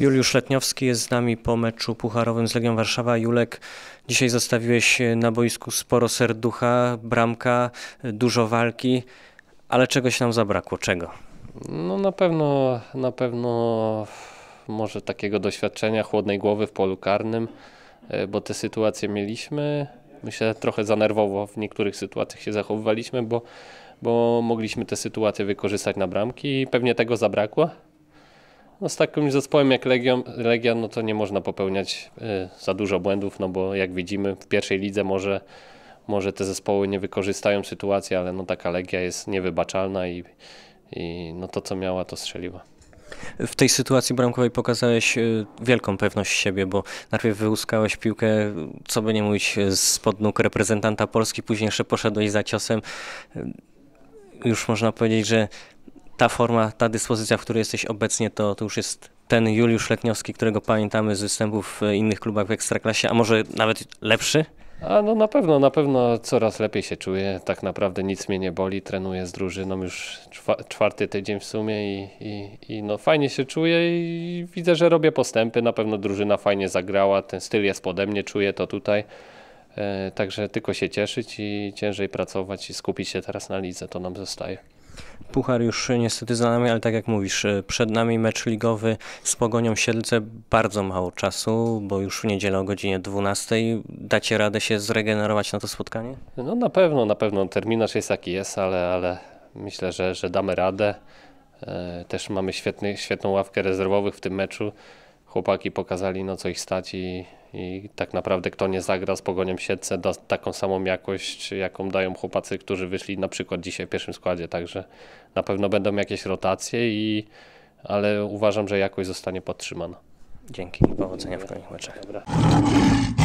Juliusz Letniowski jest z nami po meczu pucharowym z Legią Warszawa. Julek, dzisiaj zostawiłeś na boisku sporo serducha, bramka, dużo walki, ale czegoś nam zabrakło. Czego? No na pewno, na pewno może takiego doświadczenia chłodnej głowy w polu karnym, e, bo te sytuacje mieliśmy. Myślę, trochę zanerwowo w niektórych sytuacjach się zachowywaliśmy, bo, bo mogliśmy te sytuacje wykorzystać na bramki i pewnie tego zabrakło no z takim zespołem jak Legion, Legia, no to nie można popełniać y, za dużo błędów, no bo jak widzimy w pierwszej lidze może, może te zespoły nie wykorzystają sytuacji, ale no taka Legia jest niewybaczalna i, i no to co miała to strzeliła. W tej sytuacji bramkowej pokazałeś y, wielką pewność siebie, bo najpierw wyłuskałeś piłkę, co by nie mówić, spod nóg reprezentanta Polski, później jeszcze poszedłeś za ciosem. Y, już można powiedzieć, że ta forma, ta dyspozycja, w której jesteś obecnie, to, to już jest ten Juliusz Letniowski, którego pamiętamy z występów w innych klubach w Ekstraklasie, a może nawet lepszy? A no na pewno, na pewno coraz lepiej się czuję. Tak naprawdę nic mnie nie boli. Trenuję z drużyną już czwarty tydzień w sumie i, i, i, no fajnie się czuję i widzę, że robię postępy. Na pewno drużyna fajnie zagrała. Ten styl jest pode mnie, czuję to tutaj. E, także tylko się cieszyć i ciężej pracować i skupić się teraz na lidze. To nam zostaje. Puchar już e, niestety za nami, ale tak jak mówisz, e, przed nami mecz ligowy z Pogonią Siedlce, bardzo mało czasu, bo już w niedzielę o godzinie 12. Dacie radę się zregenerować na to spotkanie? No na pewno, na pewno. Terminarz jest jaki jest, ale, ale myślę, że, że damy radę. E, też mamy świetny, świetną ławkę rezerwowych w tym meczu. Chłopaki pokazali, no co ich stać i i tak naprawdę kto nie zagra z Pogoniem Siedlce da taką samą jakość, jaką dają chłopacy, którzy wyszli na przykład dzisiaj w pierwszym składzie, także na pewno będą jakieś rotacje, i, ale uważam, że jakość zostanie podtrzymana. Dzięki i powodzenia w kolejnych meczach. Dobra.